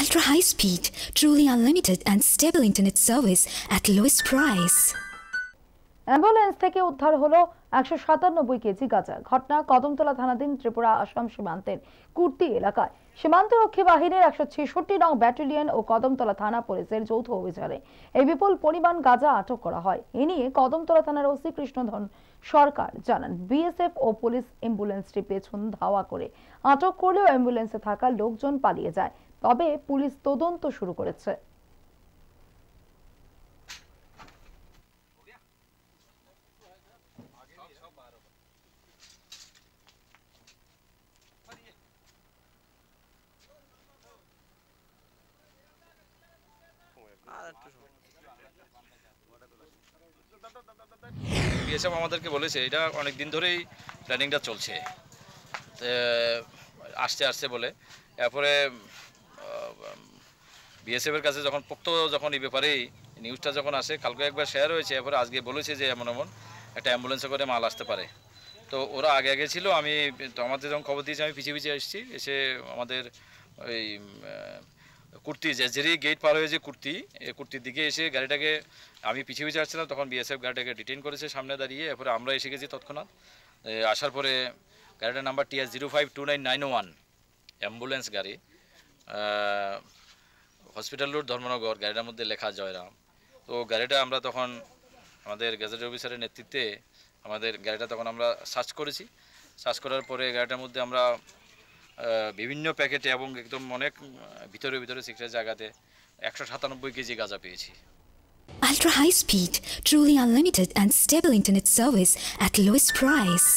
ultra high speed, truly unlimited and stable internet service at lowest price. Ambulance থেকে উদ্ধার হলো একশো সাতানব্বই কেজি গাঁজা ঘটনা কদমতলা থানাধীন ত্রিপুরা আসাম সীমান্তের কুর্তি এলাকায় সীমান্তরক্ষী বাহিনীর একশো ছেষট্টি নং ব্যাটালিয়ন ও কদমতলা থানা পুলিশের যৌথ অভিযানে এই বিপুল পরিমাণ গাঁজা আটক করা হয় এ নিয়ে কদমতলা থানার ওসি কৃষ্ণধন সরকার জানান বিএসএফ ও পুলিশ অ্যাম্বুলেন্সটি পেছন ধাওয়া করে আটক করলেও অ্যাম্বুলেন্সে থাকা লোকজন পালিয়ে যায় তবে পুলিশ তদন্ত শুরু করেছে বিএসএফ আমাদেরকে বলেছে এটা অনেক দিন ধরেই প্ল্যানিংটা চলছে আসতে আসতে বলে এরপরে বিএসএফের কাছে যখন পোক্ত যখন এই ব্যাপারে নিউজটা যখন আসে কালকে একবার শেয়ার হয়েছে এরপরে আজকে বলেছে যে এমন এমন একটা অ্যাম্বুলেন্সে করে মাল আসতে পারে তো ওরা আগে আগে ছিল আমি তো আমাদের যখন খবর দিয়েছি আমি পিছিয়ে পিছিয়ে এসেছি এসে আমাদের ওই কুর্তি জেরি গেট পার হয়ে যে কুর্তি কুর্তির দিকে এসে গাড়িটাকে আমি পিছিয়ে পিছিয়ে আসছিলাম তখন বিএসএফ গাড়িটাকে ডিটেন করেছে সামনে দাঁড়িয়ে এরপরে আমরা এসে গেছি তৎক্ষণাৎ আসার পরে গাড়িটার number TS zero five two nine nine one ambulance গাড়ি হসপিটাল রোড ধর্মনগর গাড়িটার মধ্যে লেখা জয়রাম তো গাড়িটা আমরা তখন আমাদের গ্যাজেট অফিসারের নেতৃত্বে আমাদের গাড়িটা তখন আমরা সার্চ করেছি সার্চ করার পরে গাড়িটার মধ্যে আমরা বিভিন্ন প্যাকেটে এবং একদম অনেক ভিতরে ভিতরে সিক্রেট জায়গাতে একশো সাতানব্বই কেজি গাঁজা পেয়েছি Ultra high speed, truly unlimited and stable internet service at lowest price.